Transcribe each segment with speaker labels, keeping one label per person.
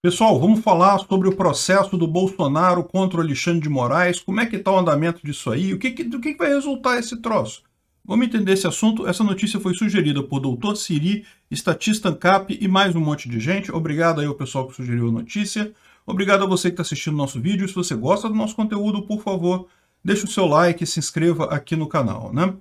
Speaker 1: Pessoal, vamos falar sobre o processo do Bolsonaro contra o Alexandre de Moraes, como é que está o andamento disso aí, o que, que, do que, que vai resultar esse troço? Vamos entender esse assunto. Essa notícia foi sugerida por Doutor Siri, Estatista Ancap e mais um monte de gente. Obrigado aí ao pessoal que sugeriu a notícia. Obrigado a você que está assistindo nosso vídeo. Se você gosta do nosso conteúdo, por favor, deixe o seu like e se inscreva aqui no canal, né?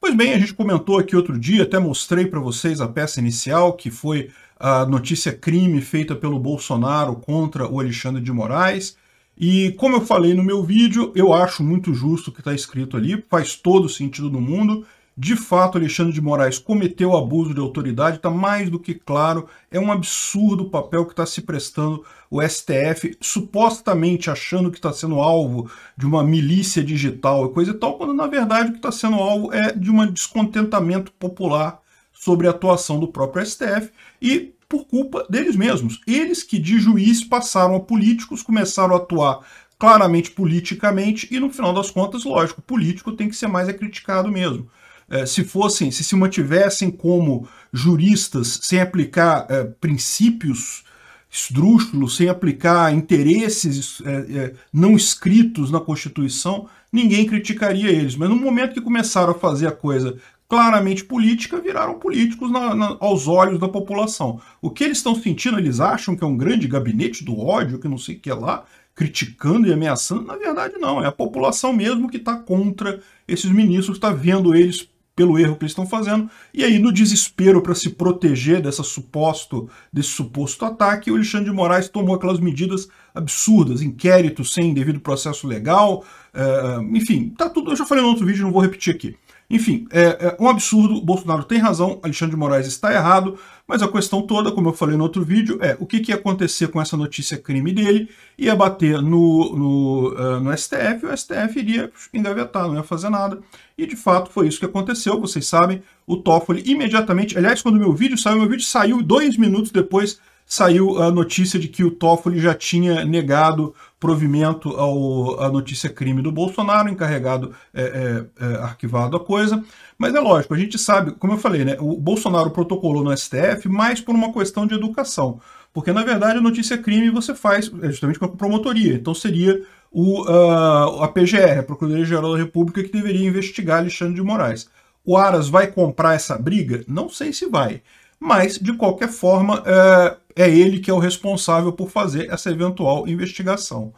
Speaker 1: Pois bem, a gente comentou aqui outro dia, até mostrei para vocês a peça inicial, que foi a notícia crime feita pelo Bolsonaro contra o Alexandre de Moraes. E como eu falei no meu vídeo, eu acho muito justo o que está escrito ali, faz todo sentido do mundo. De fato, Alexandre de Moraes cometeu abuso de autoridade, está mais do que claro, é um absurdo o papel que está se prestando o STF, supostamente achando que está sendo alvo de uma milícia digital e coisa e tal, quando na verdade o que está sendo alvo é de um descontentamento popular sobre a atuação do próprio STF e por culpa deles mesmos. Eles que de juiz passaram a políticos, começaram a atuar claramente politicamente e no final das contas, lógico, político tem que ser mais é criticado mesmo. É, se fossem, se se mantivessem como juristas sem aplicar é, princípios esdrúxulos, sem aplicar interesses é, é não escritos na Constituição, ninguém criticaria eles. Mas no momento que começaram a fazer a coisa claramente política, viraram políticos na, na, aos olhos da população. O que eles estão sentindo, eles acham que é um grande gabinete do ódio, que não sei o que lá, criticando e ameaçando. Na verdade, não. É a população mesmo que está contra esses ministros, está vendo eles pelo erro que eles estão fazendo. E aí, no desespero para se proteger dessa suposto, desse suposto ataque, o Alexandre de Moraes tomou aquelas medidas absurdas, inquéritos sem devido processo legal, uh, enfim, tá tudo. Eu já falei no outro vídeo, não vou repetir aqui. Enfim, é, é um absurdo, Bolsonaro tem razão, Alexandre de Moraes está errado, mas a questão toda, como eu falei no outro vídeo, é o que, que ia acontecer com essa notícia crime dele, ia bater no, no, uh, no STF, o STF iria engavetar, não ia fazer nada, e de fato foi isso que aconteceu, vocês sabem, o Toffoli imediatamente, aliás, quando meu vídeo saiu, meu vídeo saiu dois minutos depois saiu a notícia de que o Toffoli já tinha negado provimento ao, à notícia crime do Bolsonaro, encarregado, é, é, é, arquivado a coisa. Mas é lógico, a gente sabe, como eu falei, né, o Bolsonaro protocolou no STF mais por uma questão de educação. Porque, na verdade, a notícia crime você faz é justamente com a promotoria. Então seria o, uh, a PGR, a Procuradoria Geral da República, que deveria investigar Alexandre de Moraes. O Aras vai comprar essa briga? Não sei se vai. Mas, de qualquer forma, é, é ele que é o responsável por fazer essa eventual investigação.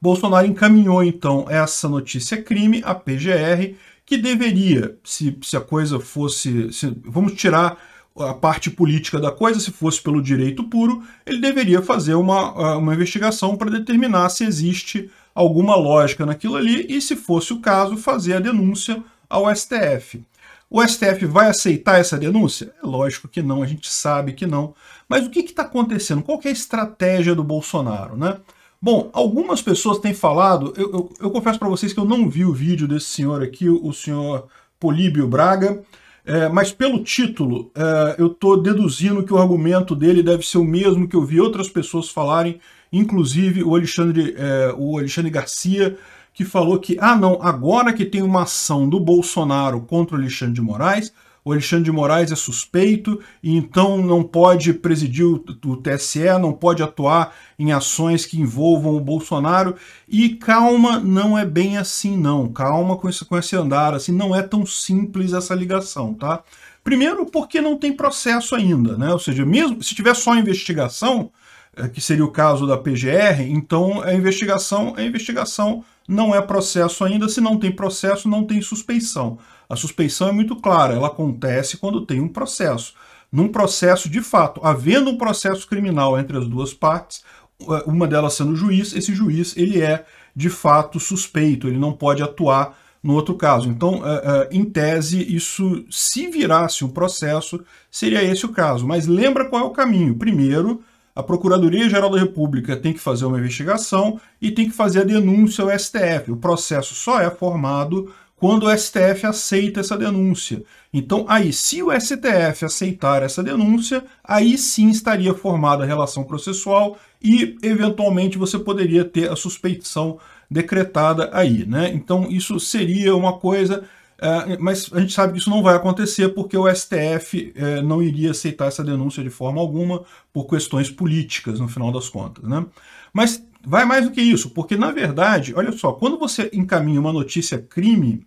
Speaker 1: Bolsonaro encaminhou então essa notícia crime à PGR, que deveria, se, se a coisa fosse. Se, vamos tirar a parte política da coisa, se fosse pelo direito puro, ele deveria fazer uma, uma investigação para determinar se existe alguma lógica naquilo ali e, se fosse o caso, fazer a denúncia ao STF. O STF vai aceitar essa denúncia? É lógico que não, a gente sabe que não. Mas o que está acontecendo? Qual é a estratégia do Bolsonaro, né? Bom, algumas pessoas têm falado, eu, eu, eu confesso para vocês que eu não vi o vídeo desse senhor aqui, o senhor Políbio Braga, é, mas pelo título é, eu estou deduzindo que o argumento dele deve ser o mesmo que eu vi outras pessoas falarem, inclusive o Alexandre, é, o Alexandre Garcia, que falou que, ah não, agora que tem uma ação do Bolsonaro contra o Alexandre de Moraes, o Alexandre de Moraes é suspeito e então não pode presidir o, o TSE, não pode atuar em ações que envolvam o Bolsonaro. E calma, não é bem assim não, calma com esse, com esse andar, assim, não é tão simples essa ligação, tá? Primeiro porque não tem processo ainda, né? Ou seja, mesmo se tiver só investigação, eh, que seria o caso da PGR, então a investigação, é investigação não é processo ainda, se não tem processo, não tem suspeição. A suspeição é muito clara, ela acontece quando tem um processo. Num processo de fato, havendo um processo criminal entre as duas partes, eh, uma delas sendo juiz, esse juiz ele é de fato suspeito, ele não pode atuar no outro caso. Então, eh, em tese, isso se virasse um processo, seria esse o caso. Mas lembra qual é o caminho. Primeiro, a Procuradoria-Geral da República tem que fazer uma investigação e tem que fazer a denúncia ao STF. O processo só é formado quando o STF aceita essa denúncia. Então, aí, se o STF aceitar essa denúncia, aí sim estaria formada a relação processual e, eventualmente, você poderia ter a suspeição decretada aí, né? Então, isso seria uma coisa é, mas a gente sabe que isso não vai acontecer porque o STF é, não iria aceitar essa denúncia de forma alguma por questões políticas, no final das contas. Né? Mas vai mais do que isso, porque na verdade, olha só, quando você encaminha uma notícia crime,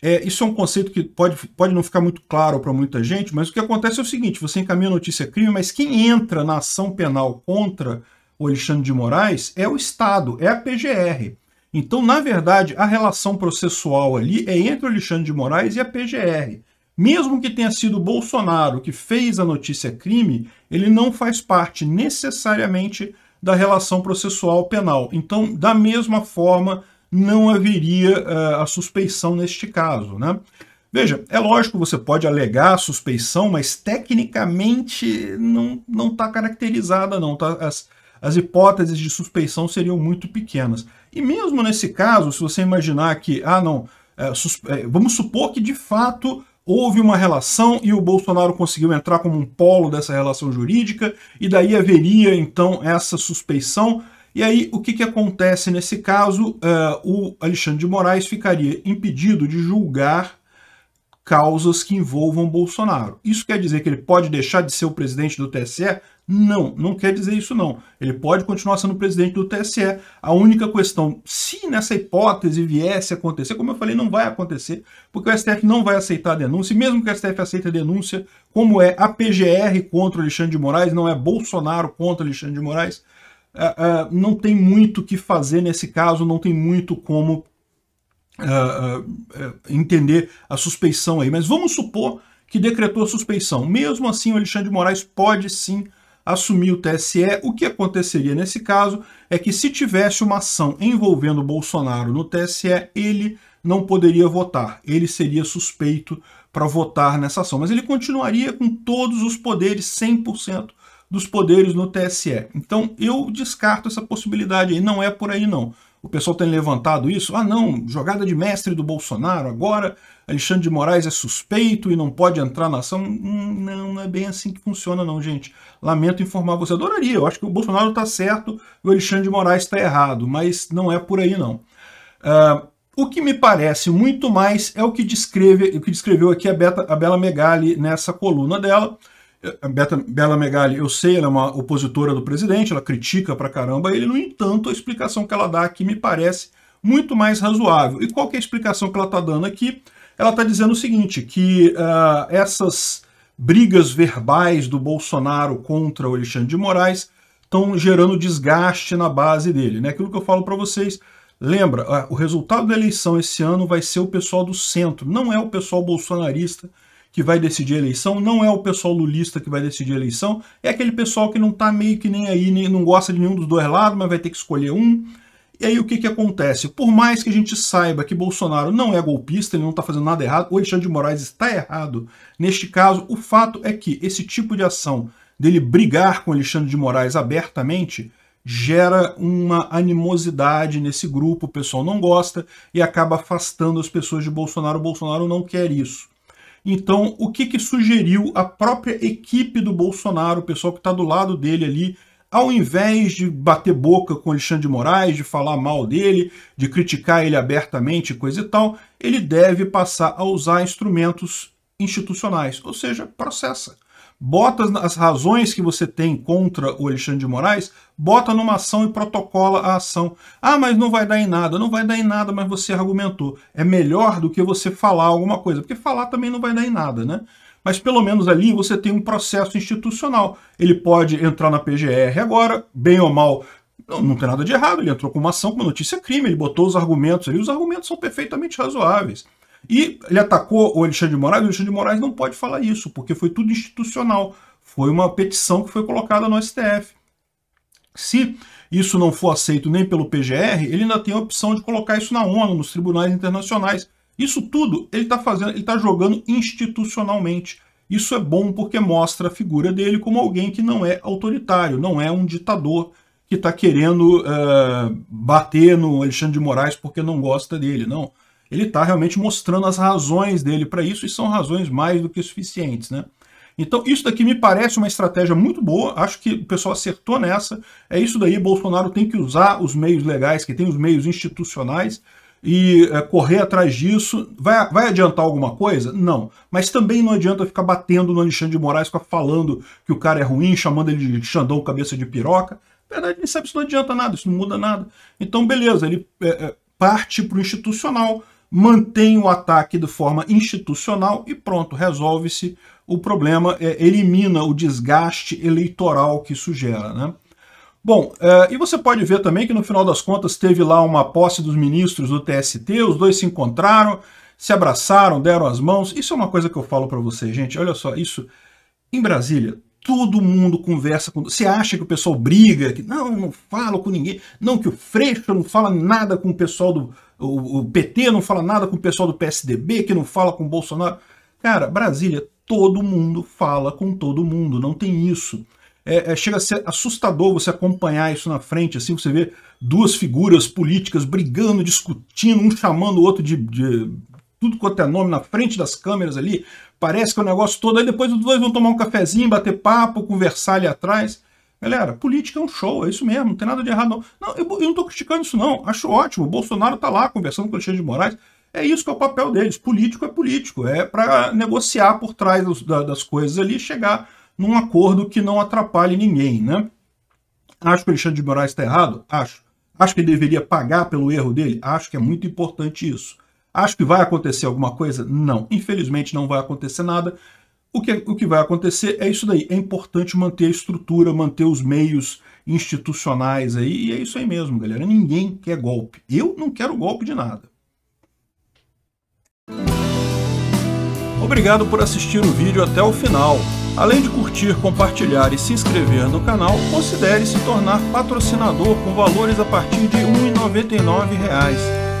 Speaker 1: é, isso é um conceito que pode, pode não ficar muito claro para muita gente, mas o que acontece é o seguinte: você encaminha a notícia crime, mas quem entra na ação penal contra o Alexandre de Moraes é o Estado, é a PGR. Então, na verdade, a relação processual ali é entre o Alexandre de Moraes e a PGR. Mesmo que tenha sido Bolsonaro que fez a notícia crime, ele não faz parte necessariamente da relação processual penal. Então, da mesma forma, não haveria uh, a suspeição neste caso, né? Veja, é lógico você pode alegar suspeição, mas tecnicamente não está caracterizada, não. Tá, as, as hipóteses de suspeição seriam muito pequenas. E mesmo nesse caso, se você imaginar que, ah, não, é, é, vamos supor que de fato houve uma relação e o Bolsonaro conseguiu entrar como um polo dessa relação jurídica, e daí haveria então essa suspeição. E aí, o que, que acontece nesse caso? Uh, o Alexandre de Moraes ficaria impedido de julgar causas que envolvam Bolsonaro. Isso quer dizer que ele pode deixar de ser o presidente do TSE? Não, não quer dizer isso não. Ele pode continuar sendo presidente do TSE. A única questão, se nessa hipótese viesse a acontecer, como eu falei, não vai acontecer, porque o STF não vai aceitar a denúncia, e mesmo que o STF aceite a denúncia, como é a PGR contra Alexandre de Moraes, não é Bolsonaro contra Alexandre de Moraes, eh, eh, não tem muito o que fazer nesse caso, não tem muito como uh, entender a suspeição aí. Mas vamos supor que decretou suspeição. Mesmo assim, o Alexandre de Moraes pode sim assumir o TSE. O que aconteceria nesse caso é que se tivesse uma ação envolvendo Bolsonaro no TSE, ele não poderia votar. Ele seria suspeito para votar nessa ação, mas ele continuaria com todos os poderes, 100% dos poderes no TSE. Então eu descarto essa possibilidade aí, não é por aí não. O pessoal tem levantado isso. Ah, não, jogada de mestre do Bolsonaro. Agora Alexandre de Moraes é suspeito e não pode entrar na ação. Hum, não, não é bem assim que funciona, não, gente. Lamento informar você. Adoraria. Eu acho que o Bolsonaro está certo e o Alexandre de Moraes está errado. Mas não é por aí, não. Uh, o que me parece muito mais é o que, descreve, o que descreveu aqui a, Beta, a Bela Megali nessa coluna dela Beta, Bela Megali, eu sei, ela é uma opositora do presidente, ela critica pra caramba ele, no entanto, a explicação que ela dá aqui me parece muito mais razoável. E qual que é a explicação que ela está dando aqui? Ela está dizendo o seguinte, que uh, essas brigas verbais do Bolsonaro contra o Alexandre de Moraes estão gerando desgaste na base dele. Né? Aquilo que eu falo para vocês, lembra, uh, o resultado da eleição esse ano vai ser o pessoal do centro, não é o pessoal bolsonarista que vai decidir a eleição, não é o pessoal lulista que vai decidir a eleição, é aquele pessoal que não está meio que nem aí, nem, não gosta de nenhum dos dois lados, mas vai ter que escolher um. E aí o que, que acontece? Por mais que a gente saiba que Bolsonaro não é golpista, ele não está fazendo nada errado, o Alexandre de Moraes está errado. Neste caso, o fato é que esse tipo de ação dele brigar com Alexandre de Moraes abertamente gera uma animosidade nesse grupo, o pessoal não gosta e acaba afastando as pessoas de Bolsonaro. O Bolsonaro não quer isso. Então, o que, que sugeriu a própria equipe do Bolsonaro, o pessoal que está do lado dele ali, ao invés de bater boca com Alexandre de Moraes, de falar mal dele, de criticar ele abertamente, coisa e tal, ele deve passar a usar instrumentos institucionais, ou seja, processa bota as razões que você tem contra o Alexandre de Moraes, bota numa ação e protocola a ação. Ah, mas não vai dar em nada. Não vai dar em nada, mas você argumentou. É melhor do que você falar alguma coisa, porque falar também não vai dar em nada, né? mas pelo menos ali você tem um processo institucional. Ele pode entrar na PGR agora, bem ou mal, não, não tem nada de errado, ele entrou com uma ação com notícia crime, ele botou os argumentos ali, os argumentos são perfeitamente razoáveis. E ele atacou o Alexandre de Moraes, o Alexandre de Moraes não pode falar isso, porque foi tudo institucional. Foi uma petição que foi colocada no STF. Se isso não for aceito nem pelo PGR, ele ainda tem a opção de colocar isso na ONU, nos tribunais internacionais. Isso tudo ele está fazendo, ele está jogando institucionalmente. Isso é bom porque mostra a figura dele como alguém que não é autoritário, não é um ditador que está querendo uh, bater no Alexandre de Moraes porque não gosta dele. Não ele está realmente mostrando as razões dele para isso, e são razões mais do que suficientes, né? Então, isso daqui me parece uma estratégia muito boa, acho que o pessoal acertou nessa. É isso daí, Bolsonaro tem que usar os meios legais, que tem os meios institucionais, e é, correr atrás disso. Vai, vai adiantar alguma coisa? Não. Mas também não adianta ficar batendo no Alexandre de Moraes, ficar falando que o cara é ruim, chamando ele de Xandão cabeça de piroca. Na verdade, ele sabe que isso não adianta nada, isso não muda nada. Então, beleza, ele é, é, parte para o institucional, mantém o ataque de forma institucional e pronto, resolve-se o problema, é, elimina o desgaste eleitoral que isso gera. Né? Bom, é, e você pode ver também que no final das contas teve lá uma posse dos ministros do TST, os dois se encontraram, se abraçaram, deram as mãos. Isso é uma coisa que eu falo para vocês, gente. Olha só, isso em Brasília, todo mundo conversa com. Você acha que o pessoal briga? Que, não, eu não falo com ninguém. Não, que o Freixo não fala nada com o pessoal do, o, o PT não fala nada com o pessoal do PSDB, que não fala com o Bolsonaro. Cara, Brasília, todo mundo fala com todo mundo, não tem isso. É, é, chega a ser assustador você acompanhar isso na frente, assim, você vê duas figuras políticas brigando, discutindo, um chamando o outro de, de tudo quanto é nome na frente das câmeras ali, parece que é o negócio todo, aí depois os dois vão tomar um cafezinho, bater papo, conversar ali atrás. Galera, política é um show, é isso mesmo, não tem nada de errado não. Não, eu, eu não estou criticando isso não, acho ótimo. O Bolsonaro está lá conversando com o Alexandre de Moraes, é isso que é o papel deles. Político é político, é para negociar por trás dos, da, das coisas ali e chegar num acordo que não atrapalhe ninguém, né? Acho que o Alexandre de Moraes está errado? Acho. Acho que ele deveria pagar pelo erro dele? Acho que é muito importante isso. Acho que vai acontecer alguma coisa? Não. Infelizmente não vai acontecer nada. O que, o que vai acontecer é isso daí. É importante manter a estrutura, manter os meios institucionais aí, e é isso aí mesmo, galera. Ninguém quer golpe. Eu não quero golpe de nada. Obrigado por assistir o vídeo até o final. Além de curtir, compartilhar e se inscrever no canal, considere se tornar patrocinador com valores a partir de R$ 1,99